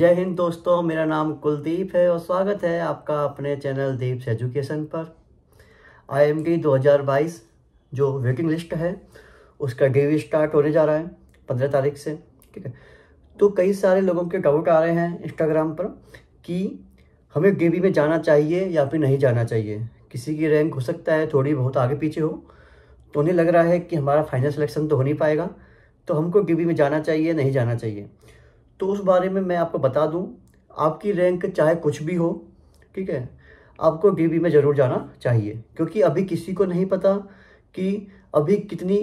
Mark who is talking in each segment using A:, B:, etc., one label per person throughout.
A: जय हिंद दोस्तों मेरा नाम कुलदीप है और स्वागत है आपका अपने चैनल दीप्स एजुकेशन पर आईएमडी 2022 जो वेटिंग लिस्ट है उसका डेवी स्टार्ट होने जा रहा है पंद्रह तारीख से ठीक है तो कई सारे लोगों के डाउट आ रहे हैं इंस्टाग्राम पर कि हमें डेवी में जाना चाहिए या फिर नहीं जाना चाहिए किसी की रैंक हो सकता है थोड़ी बहुत आगे पीछे हो तो उन्हें लग रहा है कि हमारा फाइनल सिलेक्शन तो हो नहीं पाएगा तो हमको डेवी में जाना चाहिए नहीं जाना चाहिए तो उस बारे में मैं आपको बता दूं आपकी रैंक चाहे कुछ भी हो ठीक है आपको डीबी में ज़रूर जाना चाहिए क्योंकि अभी किसी को नहीं पता कि अभी कितनी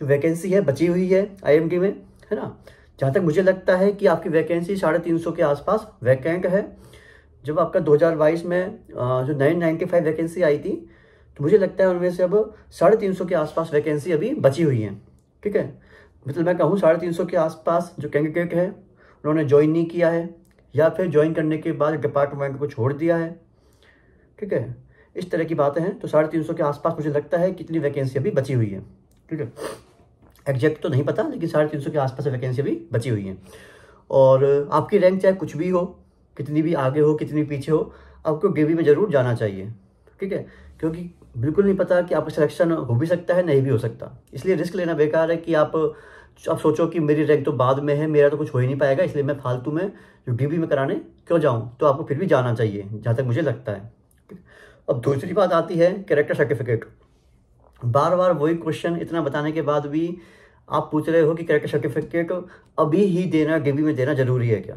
A: जो वैकेंसी है बची हुई है आईएमडी में है ना जहाँ तक मुझे लगता है कि आपकी वैकेंसी साढ़े तीन सौ के आसपास वैकेंट है जब आपका 2022 में जो नाइन नाइन्टी फाइव वैकेंसी आई थी तो मुझे लगता है उनमें से अब साढ़े तीन सौ के आसपास वैकेंसी अभी बची हुई है ठीक है मतलब मैं तो कहूँ साढ़े तीन सौ के आसपास जो कैंडिडेट हैं उन्होंने ज्वाइन नहीं किया है या फिर ज्वाइन करने के बाद डिपार्टमेंट को छोड़ दिया है ठीक है इस तरह की बातें हैं तो साढ़े तीन सौ के आसपास मुझे लगता है कितनी वैकेंसी अभी बची हुई है ठीक है एग्जैक्ट तो नहीं पता लेकिन साढ़े तीन सौ के आसपास वैकेंसी अभी बची हुई हैं और आपकी रैंक चाहे कुछ भी हो कितनी भी आगे हो कितनी पीछे हो आपको ग्रेवी में ज़रूर जाना चाहिए ठीक है क्योंकि बिल्कुल नहीं पता कि आपका सिलेक्शन हो भी सकता है नहीं भी हो सकता इसलिए रिस्क लेना बेकार है कि आप अब सोचो कि मेरी रैंक तो बाद में है मेरा तो कुछ हो ही नहीं पाएगा इसलिए मैं फालतू में जो डी में कराने क्यों जाऊँ तो आपको फिर भी जाना चाहिए जहाँ तक मुझे लगता है अब दूसरी बात आती है कैरेक्टर सर्टिफिकेट बार बार वही क्वेश्चन इतना बताने के बाद भी आप पूछ रहे हो कि कैरेक्टर सर्टिफिकेट अभी ही देना डिग्री में देना जरूरी है क्या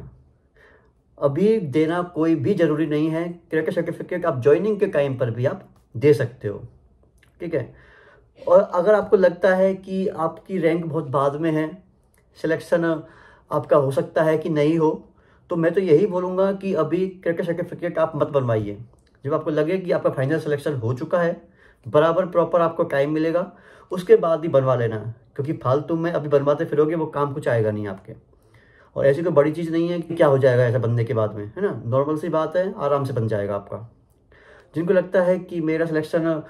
A: अभी देना कोई भी ज़रूरी नहीं है क्रिकेट सर्टिफिकेट आप ज्वाइनिंग के टाइम पर भी आप दे सकते हो ठीक है और अगर आपको लगता है कि आपकी रैंक बहुत बाद में है सिलेक्शन आपका हो सकता है कि नहीं हो तो मैं तो यही बोलूँगा कि अभी क्रिकेट सर्टिफिकेट आप मत बनवाइए जब आपको लगे कि आपका फाइनल सिलेक्शन हो चुका है बराबर प्रॉपर आपको टाइम मिलेगा उसके बाद ही बनवा लेना क्योंकि फालतू में अभी बनवाते फिरोगे वो काम कुछ आएगा नहीं आपके और ऐसी कोई बड़ी चीज़ नहीं है कि क्या हो जाएगा ऐसा बनने के बाद में है ना नॉर्मल सी बात है आराम से बन जाएगा आपका जिनको लगता है कि मेरा सिलेक्शन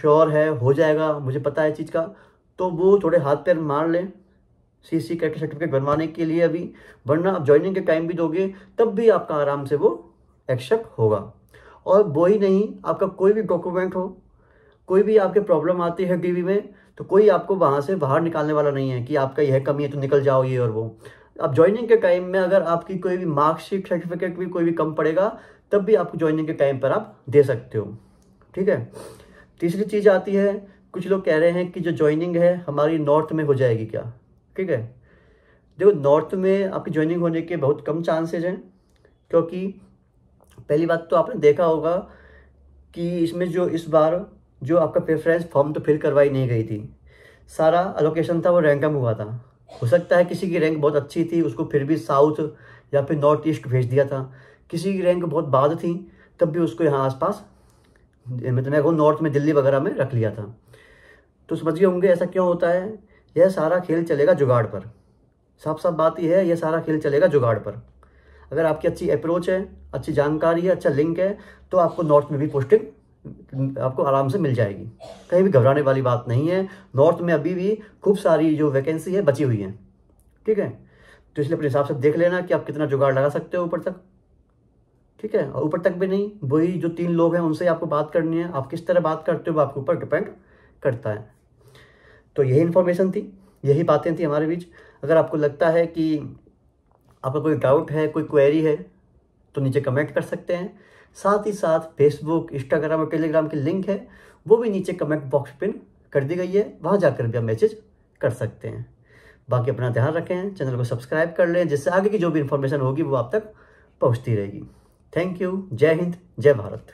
A: श्योर है हो जाएगा मुझे पता है चीज़ का तो वो थोड़े हाथ पैर मार लें सी सी कैट सर्टिफिकेट बनवाने के लिए अभी वरना आप ज्वाइनिंग के टाइम भी दोगे तब भी आपका आराम से वो एक्सेप्ट होगा और वो ही नहीं आपका कोई भी डॉक्यूमेंट हो कोई भी आपके प्रॉब्लम आती है टीवी में तो कोई आपको वहाँ से बाहर निकालने वाला नहीं है कि आपका यह कमी है तो निकल जाओ ये और वो अब ज्वाइनिंग के टाइम में अगर आपकी कोई भी मार्कशीट सर्टिफिकेट भी कोई भी कम पड़ेगा तब भी आपको ज्वाइनिंग के टाइम पर आप दे सकते हो ठीक है तीसरी चीज़ आती है कुछ लोग कह रहे हैं कि जो ज्वाइनिंग है हमारी नॉर्थ में हो जाएगी क्या ठीक है देखो नॉर्थ में आपकी ज्वाइनिंग होने के बहुत कम चांसेज हैं क्योंकि पहली बात तो आपने देखा होगा कि इसमें जो इस बार जो आपका प्रेफरेंस फॉर्म तो फिल करवाई नहीं गई थी सारा अलोकेशन था वो रैंकम हुआ था हो सकता है किसी की रैंक बहुत अच्छी थी उसको फिर भी साउथ या फिर नॉर्थ ईस्ट भेज दिया था किसी की रैंक बहुत बाद थी तब भी उसको यहाँ आसपास मतलब मैं तो नॉर्थ में दिल्ली वगैरह में रख लिया था तो समझ गए होंगे ऐसा क्यों होता है यह सारा खेल चलेगा जुगाड़ पर साफ साफ बात यह है यह सारा खेल चलेगा जुगाड़ पर अगर आपकी अच्छी अप्रोच है अच्छी जानकारी है अच्छा लिंक है तो आपको नॉर्थ में भी पोस्टिंग आपको आराम से मिल जाएगी कहीं भी घबराने वाली बात नहीं है नॉर्थ में अभी भी खूब सारी जो वैकेंसी है बची हुई है ठीक है तो इसलिए अपने हिसाब से देख लेना कि आप कितना जुगाड़ लगा सकते हो ऊपर तक ठीक है और ऊपर तक भी नहीं वही जो तीन लोग हैं उनसे आपको बात करनी है आप किस तरह बात करते हो वो आपके ऊपर डिपेंड करता है तो यही इन्फॉर्मेशन थी यही बातें थी हमारे बीच अगर आपको लगता है कि आपका कोई डाउट है कोई क्वेरी है तो नीचे कमेंट कर सकते हैं साथ ही साथ फेसबुक इंस्टाग्राम और टेलीग्राम की लिंक है वो भी नीचे कमेंट बॉक्स पिन कर दी गई है वहाँ जाकर भी आप मैसेज कर सकते हैं बाकी अपना ध्यान रखें चैनल को सब्सक्राइब कर लें जिससे आगे की जो भी इन्फॉर्मेशन होगी वो आप तक पहुँचती रहेगी थैंक यू जय हिंद जय भारत